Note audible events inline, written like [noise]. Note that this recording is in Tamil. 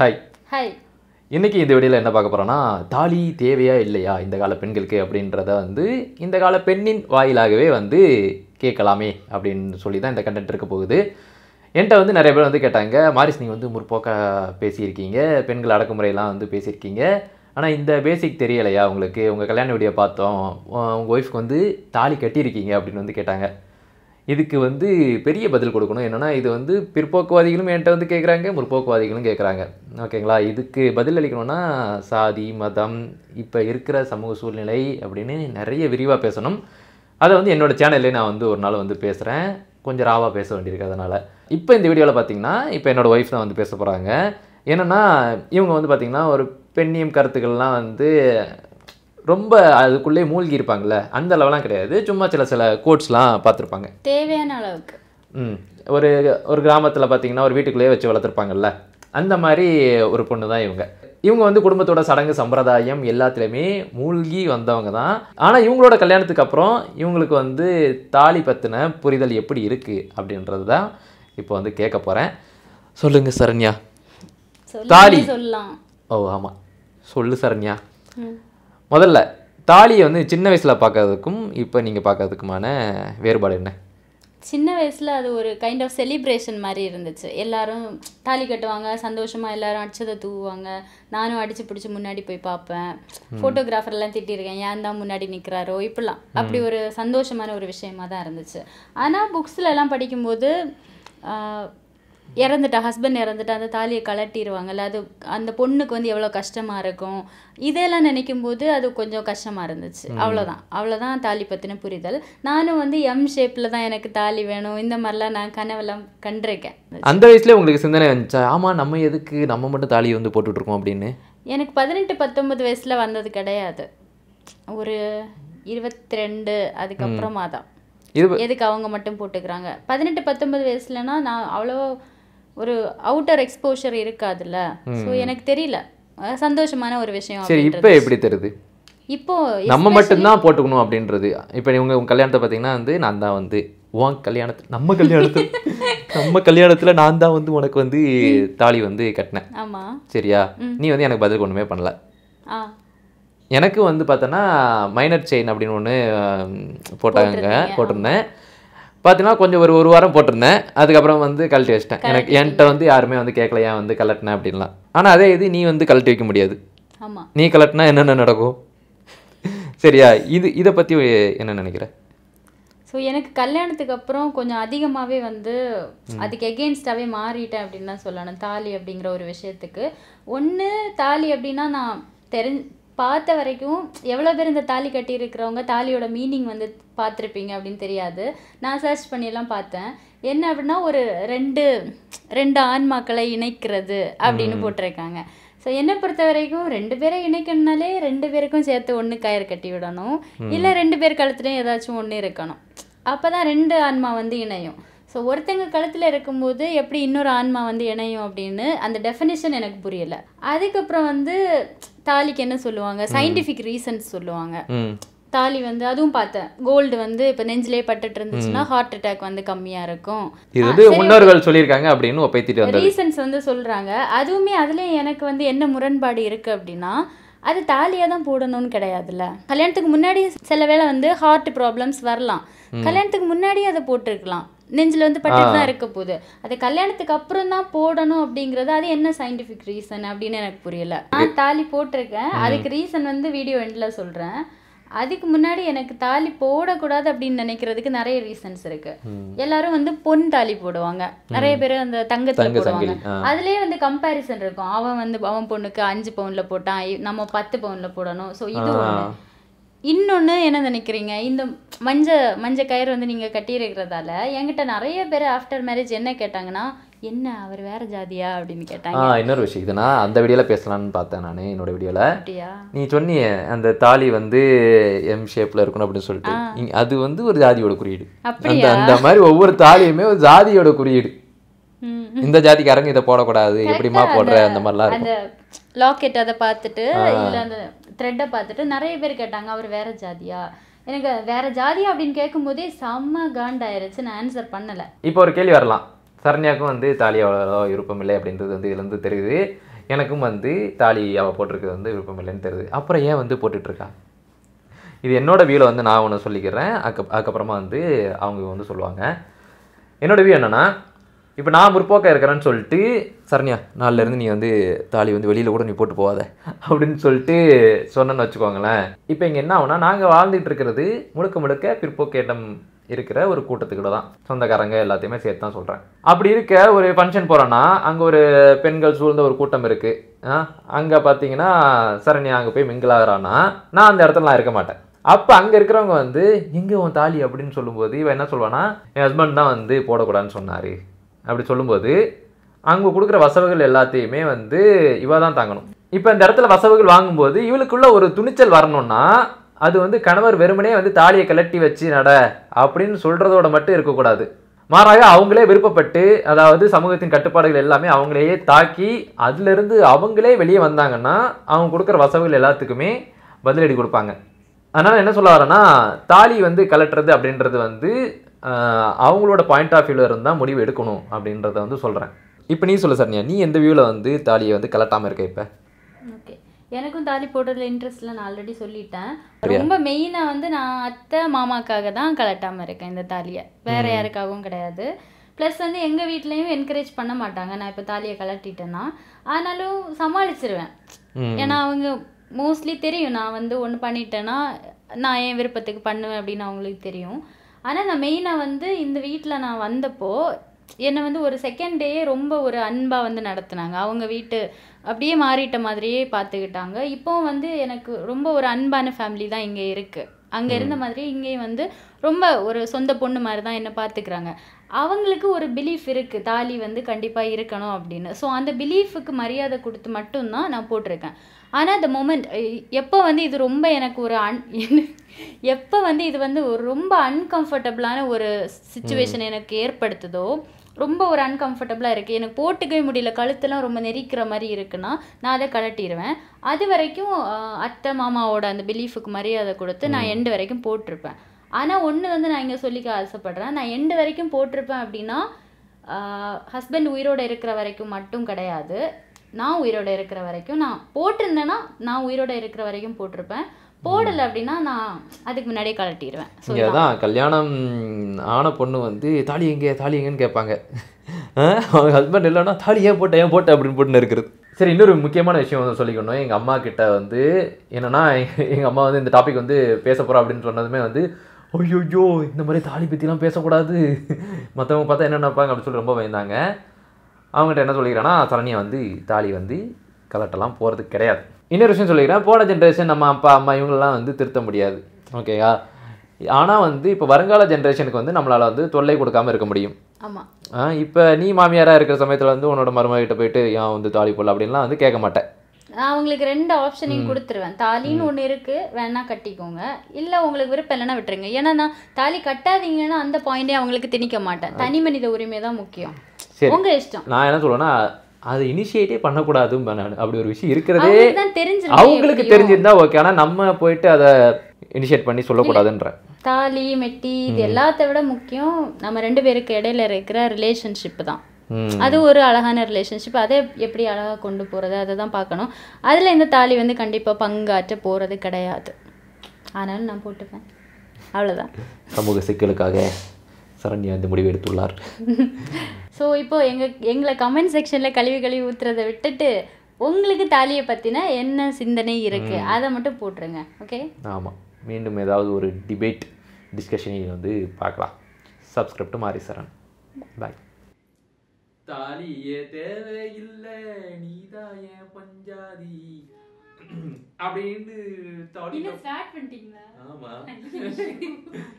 ஹாய் ஹாய் இன்றைக்கி இந்த வீடியோவில் என்ன பார்க்க போகிறோன்னா தாலி தேவையா இல்லையா இந்த கால பெண்களுக்கு அப்படின்றத வந்து இந்த கால பெண்ணின் வாயிலாகவே வந்து கேட்கலாமே அப்படின்னு சொல்லி தான் இந்த கண்டென்ட் இருக்க போகுது என்கிட்ட வந்து நிறைய பேர் வந்து கேட்டாங்க மாரிஸ் நீங்கள் வந்து முற்போக்காக பேசியிருக்கீங்க பெண்கள் அடக்குமுறையெல்லாம் வந்து பேசியிருக்கீங்க ஆனால் இந்த பேசிக் தெரியலையா உங்களுக்கு உங்கள் கல்யாண வீடியோ பார்த்தோம் உங்கள் ஒய்ஃப்க்கு வந்து தாலி கட்டியிருக்கீங்க அப்படின்னு வந்து கேட்டாங்க இதுக்கு வந்து பெரிய பதில் கொடுக்கணும் என்னென்னா இது வந்து பிற்போக்குவாதிகளும் என்கிட்ட வந்து கேட்குறாங்க முற்போக்குவாதிகளும் கேட்குறாங்க ஓகேங்களா இதுக்கு பதில் அளிக்கணும்னா சாதி மதம் இப்போ இருக்கிற சமூக சூழ்நிலை அப்படின்னு நிறைய விரிவாக பேசணும் அதை வந்து என்னோடய சேனல்லே நான் வந்து ஒரு நாள் வந்து பேசுகிறேன் கொஞ்சம் ராவாக பேச வேண்டியிருக்கு அதனால் இப்போ இந்த வீடியோவில் பார்த்திங்கன்னா இப்போ என்னோடய ஒய்ஃப் தான் வந்து பேச போகிறாங்க என்னென்னா இவங்க வந்து பார்த்திங்கன்னா ஒரு பெண்ணியம் கருத்துக்கள்லாம் வந்து ரொம்ப அதுக்குள்ளே மூழ்கி இருப்பாங்கல்ல அந்த அளவுலாம் கிடையாது சும்மா சில சில கோட்ஸ்லாம் பார்த்துருப்பாங்க தேவையான அளவுக்கு ம் ஒரு ஒரு கிராமத்தில் பார்த்தீங்கன்னா ஒரு வீட்டுக்குள்ளேயே வச்சு வளர்த்துருப்பாங்கல்ல அந்த மாதிரி ஒரு பொண்ணு தான் இவங்க இவங்க வந்து குடும்பத்தோட சடங்கு சம்பிரதாயம் எல்லாத்துலேயுமே மூழ்கி வந்தவங்க தான் ஆனால் இவங்களோட கல்யாணத்துக்கு அப்புறம் இவங்களுக்கு வந்து தாலி பற்றின புரிதல் எப்படி இருக்குது அப்படின்றது தான் இப்போ வந்து கேட்க போகிறேன் சொல்லுங்கள் சரண்யா தாலி சொல்லலாம் ஓ ஆமாம் சொல்லு சரண்யா முதல்ல தாலியை வந்து சின்ன வயசில் பார்க்கறதுக்கும் இப்போ நீங்கள் பார்க்கறதுக்குமான வேறுபாடு என்ன சின்ன வயசில் அது ஒரு கைண்ட் ஆஃப் செலிப்ரேஷன் மாதிரி இருந்துச்சு எல்லோரும் தாலி கட்டுவாங்க சந்தோஷமாக எல்லோரும் அடிச்சதை தூவுவாங்க நானும் அடித்து பிடிச்சி முன்னாடி போய் பார்ப்பேன் ஃபோட்டோகிராஃபர்லாம் திட்டிருக்கேன் ஏன் தான் முன்னாடி நிற்கிறாரோ இப்படிலாம் அப்படி ஒரு சந்தோஷமான ஒரு விஷயமா தான் இருந்துச்சு ஆனால் புக்ஸ்லலாம் படிக்கும்போது இறந்துட்டா ஹஸ்பண்ட் இறந்துட்டா அந்த தாலியை கலட்டிடுவாங்கல்ல அது அந்த பொண்ணுக்கு வந்து எவ்வளோ கஷ்டமாக இருக்கும் இதெல்லாம் நினைக்கும் போது அது கொஞ்சம் கஷ்டமாக இருந்துச்சு அவ்வளோதான் அவ்வளோதான் தாலி பற்றின புரிதல் நானும் வந்து எம் ஷேப்பில் தான் எனக்கு தாலி வேணும் இந்த மாதிரிலாம் நான் கனவெல்லாம் கண்டிருக்கேன் அந்த வயசுல உங்களுக்கு சிந்தனை வந்துச்சா ஆமாம் நம்ம எதுக்கு நம்ம மட்டும் தாலி வந்து போட்டுட்ருக்கோம் அப்படின்னு எனக்கு பதினெட்டு பத்தொம்பது வயசில் வந்தது கிடையாது ஒரு இருபத்தி ரெண்டு அதுக்கப்புறமா தான் எதுக்கு அவங்க மட்டும் போட்டுக்கிறாங்க பதினெட்டு பத்தொன்பது வயசுலன்னா நான் அவ்வளோ ஒரு அவுட்டர் எக்ஸ்போஷர் இருக்காதுல்ல ஸோ எனக்கு தெரியல சந்தோஷமான ஒரு விஷயம் சரி இப்போ எப்படி தெரியுது இப்போ நம்ம மட்டும்தான் போட்டுக்கணும் அப்படின்றது இப்போ இவங்க உங்க கல்யாணத்தை பார்த்தீங்கன்னா வந்து நான் தான் வந்து உன் கல்யாணத்தில் நம்ம கல்யாணத்தில் [laughs] நம்ம கல்யாணத்தில் நான் தான் வந்து உனக்கு வந்து தாலி வந்து கட்டினேன் ஆமாம் சரியா நீ வந்து எனக்கு பதில் ஒன்றுமே பண்ணல எனக்கு வந்து பார்த்தோன்னா மைனர் செயின் அப்படின்னு ஒன்று போட்டாங்க போட்டிருந்தேன் பார்த்தீங்கன்னா கொஞ்சம் ஒரு ஒரு வாரம் போட்டிருந்தேன் அதுக்கப்புறம் வந்து கழட்டி வச்சிட்டேன் எனக்கு என்கிட்ட வந்து யாருமே வந்து கேட்கல ஏன் வந்து கலட்டினேன் அப்படின்லாம் ஆனால் அதே இது நீ வந்து கழட்டி வைக்க முடியாது நீ கலட்டினா என்னென்ன நடக்கும் சரியா இது இதை பற்றி என்ன நினைக்கிற ஸோ எனக்கு கல்யாணத்துக்கு அப்புறம் கொஞ்சம் அதிகமாகவே வந்து அதுக்கு எகெயின்ஸ்டாகவே மாறிட்டேன் அப்படின்னு தான் சொல்லணும் தாலி அப்படிங்கிற ஒரு விஷயத்துக்கு ஒன்று தாலி அப்படின்னா நான் தெரிஞ்சு பார்த்த வரைக்கும் எவ்வளோ பேர் இந்த தாலி கட்டியிருக்கிறவங்க தாலியோட மீனிங் வந்து பார்த்துருப்பீங்க அப்படின்னு தெரியாது நான் சர்ச் பண்ணியெல்லாம் பார்த்தேன் என்ன அப்படின்னா ஒரு ரெண்டு ரெண்டு ஆன்மாக்களை இணைக்கிறது அப்படின்னு போட்டிருக்காங்க ஸோ என்னை பொறுத்த வரைக்கும் ரெண்டு பேரை இணைக்கணும்னாலே ரெண்டு பேருக்கும் சேர்த்து ஒன்று கயிறு கட்டி விடணும் இல்லை ரெண்டு பேர் கழுத்துலையும் ஏதாச்சும் ஒன்று இருக்கணும் அப்போ தான் ரெண்டு ஆன்மா வந்து இணையும் ஸோ ஒருத்தங்க கழுத்தில் இருக்கும்போது எப்படி இன்னொரு ஆன்மா வந்து இணையும் அப்படின்னு அந்த டெஃபினேஷன் எனக்கு புரியலை அதுக்கப்புறம் வந்து தாலிக்கு என்ன சொல்லுவாங்க சயின்டிஃபிக் ரீசன்ஸ் சொல்லுவாங்க தாலி வந்து அதுவும் பார்த்தேன் கோல்டு வந்து இப்போ நெஞ்சிலே பட்டுட்டு இருந்துச்சுன்னா ஹார்ட் அட்டாக் வந்து கம்மியாக இருக்கும் இது வந்து முன்னோர்கள் சொல்லியிருக்காங்க அப்படின்னு ஒப்பைத்திட்டு வந்து ரீசன்ஸ் வந்து சொல்கிறாங்க அதுவுமே அதுலேயும் எனக்கு வந்து என்ன முரண்பாடு இருக்குது அப்படின்னா அது தாலியாக தான் போடணும்னு கிடையாதுல்ல கல்யாணத்துக்கு முன்னாடி சில வேளை வந்து ஹார்ட் ப்ராப்ளம்ஸ் வரலாம் கல்யாணத்துக்கு முன்னாடி அதை போட்டிருக்கலாம் நெஞ்சில் வந்து பட்டுட்டு தான் இருக்க போகுது அது கல்யாணத்துக்கு அப்புறம் தான் போடணும் அப்படிங்கிறது அது என்ன சயின்டிஃபிக் ரீசன் அப்படின்னு எனக்கு புரியல நான் தாலி போட்டிருக்கேன் அதுக்கு ரீசன் வந்து வீடியோ எண்டில் சொல்கிறேன் அதுக்கு முன்னாடி எனக்கு தாலி போடக்கூடாது அப்படின்னு நினைக்கிறதுக்கு நிறைய ரீசன்ஸ் இருக்கு எல்லாரும் வந்து பொன் தாலி போடுவாங்க நிறைய பேர் அந்த தங்கத்துல போடுவாங்க அதுலயே வந்து கம்பாரிசன் இருக்கும் அவன் வந்து அவன் பொண்ணுக்கு அஞ்சு பவுன்ல போட்டான் நம்ம பத்து பவுன்ல போடணும் ஸோ இது ஒன்று இன்னொன்று என்ன நினைக்கிறீங்க இந்த மஞ்ச மஞ்ச கயிறு வந்து நீங்கள் கட்டியிருக்கிறதால என்கிட்ட நிறைய பேர் ஆஃப்டர் மேரேஜ் என்ன கேட்டாங்கன்னா என்ன அவர் வேற ஜாதியா அப்படின்னு கேட்டாங்க ஆ இன்னொரு விஷயம் இது நான் அந்த வீடியோல பேசலாம்னு பார்த்தேன் நான் என்னோட வீடியோல நீ சொன்னிய அந்த தாலி வந்து எம் ஷேப்ல இருக்கணும் அப்படின்னு சொல்லிட்டு அது வந்து ஒரு ஜாதியோட குறியீடு அந்த அந்த மாதிரி ஒவ்வொரு தாலியுமே ஒரு ஜாதியோட குறியீடு இந்த ஜாதிக்காரங்க இதை போடக்கூடாது எப்படிமா போடுற அந்த மாதிரிலாம் இருக்கும் லாக்கெட் அதை பார்த்துட்டு இல்லை அந்த த்ரெட்டை பார்த்துட்டு நிறைய பேர் கேட்டாங்க அவர் வேற ஜாதியா எனக்கு வேற ஜாதி அப்படின்னு கேட்கும்போதே செம்ம காண்டாயிருச்சு நான் ஆன்சர் பண்ணலை இப்போ ஒரு கேள்வி வரலாம் சரண்யாவுக்கும் வந்து தாலி அவ்வளோ விருப்பம் இல்லை அப்படின்றது வந்து இதுலேருந்து தெரியுது எனக்கும் வந்து தாலி அவள் போட்டிருக்கிறது வந்து விருப்பம் இல்லைன்னு தெரியுது அப்புறம் ஏன் வந்து போட்டுட்ருக்கா இது என்னோடய வியூவில் வந்து நான் ஒன்று சொல்லிக்கிறேன் அதுக்கு அதுக்கப்புறமா வந்து அவங்க வந்து சொல்லுவாங்க என்னோடய வியூ என்னென்னா இப்போ நான் முற்போக்காக இருக்கிறேன்னு சொல்லிட்டு சரண்யா நாளிலேருந்து நீ வந்து தாலி வந்து வெளியில் கூட நீ போட்டு போகாத அப்படின்னு சொல்லிட்டு சொன்னேன்னு வச்சுக்கோங்களேன் இப்போ இங்கே என்ன ஆகுனா நாங்கள் வாழ்ந்துட்டு இருக்கிறது முழுக்க முழுக்க பிற்போக்கேட்டம் இருக்கிற ஒரு கூட்டத்துக்கிட்ட தான் சொந்தக்காரங்க எல்லாத்தையுமே சேர்த்து தான் சொல்கிறேன் அப்படி இருக்க ஒரு ஃபங்க்ஷன் போகிறோன்னா அங்கே ஒரு பெண்கள் சூழ்ந்த ஒரு கூட்டம் இருக்குது அங்கே பார்த்தீங்கன்னா சரண்யா அங்கே போய் மிங்கிளாகிறான்னா நான் அந்த இடத்துல நான் இருக்க மாட்டேன் அப்போ அங்கே இருக்கிறவங்க வந்து இங்கே உன் தாலி அப்படின்னு சொல்லும்போது இவன் என்ன சொல்லுவான்னா என் ஹஸ்பண்ட் தான் வந்து போடக்கூடாதுன்னு சொன்னார் அப்படி சொல்லும்போது அவங்க கொடுக்குற வசவுகள் எல்லாத்தையுமே வந்து இவ தான் தாங்கணும் இப்போ இந்த இடத்துல வசவுகள் வாங்கும்போது இவளுக்குள்ள ஒரு துணிச்சல் வரணும்னா அது வந்து கணவர் வெறுமனே வந்து தாலியை கலட்டி வச்சு நட அப்படின்னு சொல்கிறதோட மட்டும் இருக்கக்கூடாது மாறாக அவங்களே விருப்பப்பட்டு அதாவது சமூகத்தின் கட்டுப்பாடுகள் எல்லாமே அவங்களையே தாக்கி அதுலேருந்து அவங்களே வெளியே வந்தாங்கன்னா அவங்க கொடுக்குற வசவுகள் எல்லாத்துக்குமே பதிலடி கொடுப்பாங்க அதனால் என்ன சொல்ல வரேன்னா தாலி வந்து கலட்டுறது அப்படின்றது வந்து அவங்களோட பாயிண்ட் ஆஃப் வியூவில் இருந்தால் முடிவு எடுக்கணும் அப்படின்றத வந்து சொல்கிறேன் இப்போ நீ சொல்ல சரியா நீ எந்த வியூவில் வந்து தாலியை வந்து கலட்டாமல் இருக்க இப்போ ஓகே எனக்கும் தாலி போடுறதுல இன்ட்ரெஸ்ட்லாம் நான் ஆல்ரெடி சொல்லிட்டேன் ரொம்ப மெயினாக வந்து நான் அத்தை மாமாக்காக தான் கலட்டாமல் இருக்கேன் இந்த தாலியை வேற யாருக்காகவும் கிடையாது ப்ளஸ் வந்து எங்கள் வீட்லேயும் என்கரேஜ் பண்ண மாட்டாங்க நான் இப்போ தாலியை கலட்டிட்டேன்னா ஆனாலும் சமாளிச்சிருவேன் ஏன்னா அவங்க மோஸ்ட்லி தெரியும் நான் வந்து ஒன்று பண்ணிட்டேன்னா நான் என் விருப்பத்துக்கு பண்ணுவேன் அப்படின்னு அவங்களுக்கு தெரியும் ஆனால் நான் மெயினாக வந்து இந்த வீட்டில் நான் வந்தப்போ என்னை வந்து ஒரு செகண்ட் டேயே ரொம்ப ஒரு அன்பாக வந்து நடத்துனாங்க அவங்க வீட்டு அப்படியே மாறிட்ட மாதிரியே பார்த்துக்கிட்டாங்க இப்போவும் வந்து எனக்கு ரொம்ப ஒரு அன்பான ஃபேமிலி தான் இங்கே இருக்குது அங்கே இருந்த மாதிரி இங்கேயும் வந்து ரொம்ப ஒரு சொந்த பொண்ணு மாதிரி தான் என்னை பார்த்துக்கிறாங்க அவங்களுக்கு ஒரு பிலீஃப் இருக்குது தாலி வந்து கண்டிப்பாக இருக்கணும் அப்படின்னு ஸோ அந்த பிலீஃபுக்கு மரியாதை கொடுத்து மட்டும்தான் நான் போட்டிருக்கேன் ஆனால் அந்த மொமெண்ட் எப்போ வந்து இது ரொம்ப எனக்கு ஒரு அன் எப்போ வந்து இது வந்து ஒரு ரொம்ப அன்கம்ஃபர்டபுளான ஒரு சுச்சுவேஷன் எனக்கு ஏற்படுத்துதோ ரொம்ப ஒரு அன்கம்ஃபர்டபுளாக இருக்குது எனக்கு போட்டுக்கவே முடியல கழுத்தெல்லாம் ரொம்ப நெரிக்கிற மாதிரி இருக்குன்னா நான் அதை கழட்டிடுவேன் அது வரைக்கும் அத்தை மாமாவோட அந்த பிலீஃபுக்கு மரியாதை கொடுத்து நான் எண்டு வரைக்கும் போட்டிருப்பேன் ஆனால் ஒன்று வந்து நான் இங்கே சொல்லிக்க ஆசைப்பட்றேன் நான் எண்டு வரைக்கும் போட்டிருப்பேன் அப்படின்னா ஹஸ்பண்ட் உயிரோடு இருக்கிற வரைக்கும் மட்டும் கிடையாது நான் உயிரோடு இருக்கிற வரைக்கும் நான் போட்டிருந்தேன்னா நான் உயிரோடு இருக்கிற வரைக்கும் போட்டிருப்பேன் போடலை அப்படின்னா நான் அதுக்கு முன்னாடியே கலட்டிடுவேன் இங்கே தான் கல்யாணம் ஆன பொண்ணு வந்து தாலி எங்கே தாலி எங்கேன்னு கேட்பாங்க அவங்க ஹஸ்பண்ட் இல்லைன்னா தாலி ஏன் போட்டேன் ஏன் போட்ட அப்படின்னு போட்டு இருக்கிறது சரி இன்னொரு முக்கியமான விஷயம் வந்து சொல்லிக்கணும் எங்கள் அம்மா கிட்ட வந்து என்னென்னா எங்கள் அம்மா வந்து இந்த டாபிக் வந்து பேச போகிறோம் அப்படின்னு சொன்னதுமே வந்து ஐயோ இந்த மாதிரி தாலி பற்றிலாம் பேசக்கூடாது மற்றவங்க பார்த்தா என்ன நினைப்பாங்க அப்படின்னு சொல்லி ரொம்ப பயந்தாங்க அவங்ககிட்ட என்ன சொல்லிக்கிறேன்னா சரணியை வந்து தாலி வந்து கலட்டெல்லாம் போகிறதுக்கு கிடையாது இன்னொரு விஷயம் சொல்லிக்கிறேன் போன ஜென்ரேஷன் நம்ம அப்பா அம்மா இவங்களெலாம் வந்து திருத்த முடியாது ஓகேயா ஆனால் வந்து இப்போ வருங்கால ஜென்ரேஷனுக்கு வந்து நம்மளால் வந்து தொல்லை கொடுக்காம இருக்க முடியும் ஆமாம் இப்போ நீ மாமியாராக இருக்கிற சமயத்தில் வந்து உன்னோட மருமகிட்ட போயிட்டு ஏன் வந்து தாலி போடல அப்படின்லாம் வந்து கேட்க மாட்டேன் நான் உங்களுக்கு ரெண்டு ஆப்ஷனையும் கொடுத்துருவேன் தாலின்னு ஒன்று இருக்குது வேணா கட்டிக்கோங்க இல்லை உங்களுக்கு விருப்பம் இல்லைன்னா விட்டுருங்க ஏன்னா நான் தாலி கட்டாதீங்கன்னா அந்த பாயிண்டே அவங்களுக்கு திணிக்க மாட்டேன் தனி மனித உரிமை தான் முக்கியம் உங்கள் இஷ்டம் நான் என்ன சொல்லுவேன்னா அதை இனிஷியேட்டே பண்ணக்கூடாது அப்படி ஒரு விஷயம் இருக்கிறதே அவங்களுக்கு தெரிஞ்சிருந்தா ஓகே ஆனா நம்ம போயிட்டு அதை இனிஷியேட் பண்ணி சொல்லக்கூடாதுன்ற தாலி மெட்டி இது எல்லாத்த விட முக்கியம் நம்ம ரெண்டு பேருக்கு இடையில இருக்கிற ரிலேஷன்ஷிப் தான் அது ஒரு அழகான ரிலேஷன்ஷிப் அதை எப்படி அழகா கொண்டு போறது அதை தான் பார்க்கணும் அதுல இந்த தாலி வந்து கண்டிப்பா பங்காற்ற போறது கிடையாது ஆனாலும் நான் போட்டுப்பேன் அவ்வளவுதான் சமூக சிக்கலுக்காக சரண்யா இந்த முடிவு எடுத்துள்ளார் [laughs] ஸோ இப்போது எங்கள் எங்களை கமெண்ட் செக்ஷனில் கழுவி கழுவி ஊற்றுறதை விட்டுட்டு உங்களுக்கு தாலியை பற்றின என்ன சிந்தனை இருக்குது அதை மட்டும் போட்டுருங்க ஓகே ஆமாம் மீண்டும் ஏதாவது ஒரு டிபேட் டிஸ்கஷனையும் வந்து பார்க்கலாம் சப்ஸ்கிரிப்ட் மாரிசரன் பாய் தாலியே தேவையில்லை நீதான் பஞ்சாதி [clears throat] அப்படின்னு ஆமா [laughs]